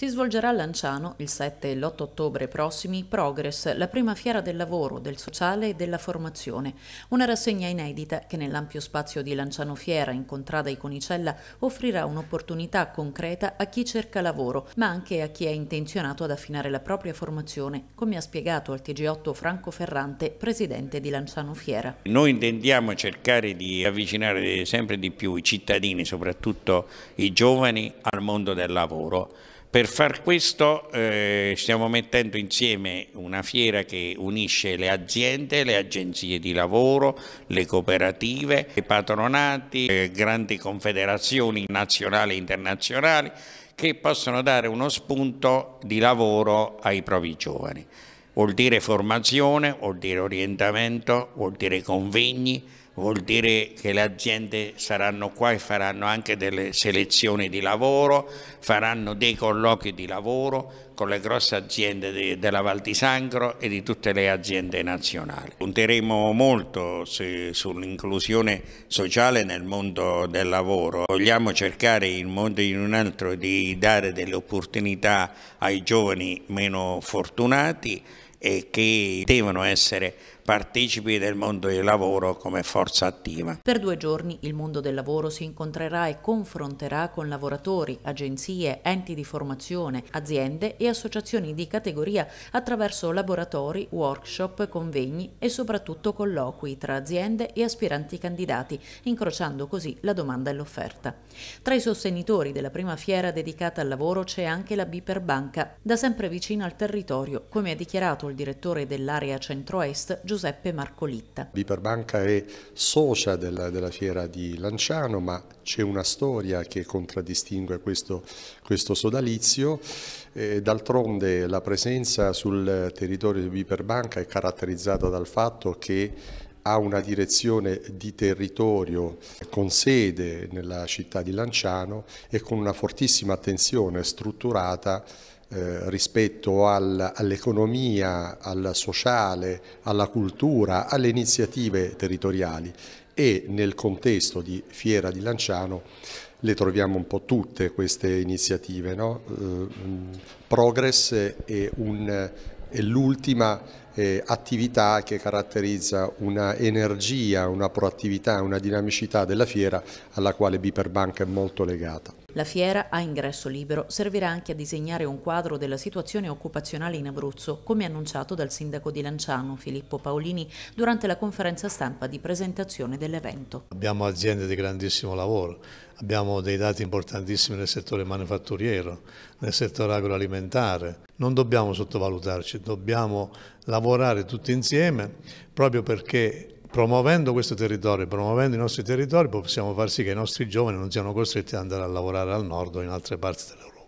Si svolgerà a Lanciano il 7 e l'8 ottobre prossimi Progress, la prima fiera del lavoro, del sociale e della formazione, una rassegna inedita che nell'ampio spazio di Lanciano Fiera, in contrada Iconicella, offrirà un'opportunità concreta a chi cerca lavoro, ma anche a chi è intenzionato ad affinare la propria formazione, come ha spiegato al TG8 Franco Ferrante, presidente di Lanciano Fiera. Noi intendiamo cercare di avvicinare sempre di più i cittadini, soprattutto i giovani, al mondo del lavoro. Per far questo eh, stiamo mettendo insieme una fiera che unisce le aziende, le agenzie di lavoro, le cooperative, i patronati, eh, grandi confederazioni nazionali e internazionali che possono dare uno spunto di lavoro ai propri giovani. Vuol dire formazione, vuol dire orientamento, vuol dire convegni, vuol dire che le aziende saranno qua e faranno anche delle selezioni di lavoro, faranno dei colloqui di lavoro con le grosse aziende de, della Val di Sangro e di tutte le aziende nazionali. Punteremo molto su, sull'inclusione sociale nel mondo del lavoro. Vogliamo cercare in un modo o in un altro di dare delle opportunità ai giovani meno fortunati e che devono essere partecipi del mondo del lavoro come forza attiva. Per due giorni il mondo del lavoro si incontrerà e confronterà con lavoratori, agenzie, enti di formazione, aziende e associazioni di categoria attraverso laboratori, workshop, convegni e soprattutto colloqui tra aziende e aspiranti candidati, incrociando così la domanda e l'offerta. Tra i sostenitori della prima fiera dedicata al lavoro c'è anche la Biperbanca, da sempre vicina al territorio, come ha dichiarato il direttore dell'area centro-est Giuseppe Marcolitta. Biperbanca è socia della, della fiera di Lanciano, ma c'è una storia che contraddistingue questo, questo sodalizio. Eh, d'altronde la presenza sul territorio di Biperbanca è caratterizzata dal fatto che ha una direzione di territorio con sede nella città di Lanciano e con una fortissima attenzione strutturata eh, rispetto al, all'economia, al sociale, alla cultura, alle iniziative territoriali e nel contesto di Fiera di Lanciano le troviamo un po' tutte queste iniziative. No? Eh, Progress è, è l'ultima eh, attività che caratterizza una energia, una proattività, una dinamicità della fiera alla quale Biperbank è molto legata. La fiera a ingresso libero servirà anche a disegnare un quadro della situazione occupazionale in Abruzzo, come annunciato dal sindaco di Lanciano Filippo Paolini durante la conferenza stampa di presentazione dell'evento. Abbiamo aziende di grandissimo lavoro, abbiamo abbiamo dei dati importantissimi nel settore manifatturiero, nel settore agroalimentare. Non dobbiamo sottovalutarci, dobbiamo lavorare tutti insieme proprio perché promuovendo questo territorio, promuovendo i nostri territori possiamo far sì che i nostri giovani non siano costretti ad andare a lavorare al nord o in altre parti dell'Europa.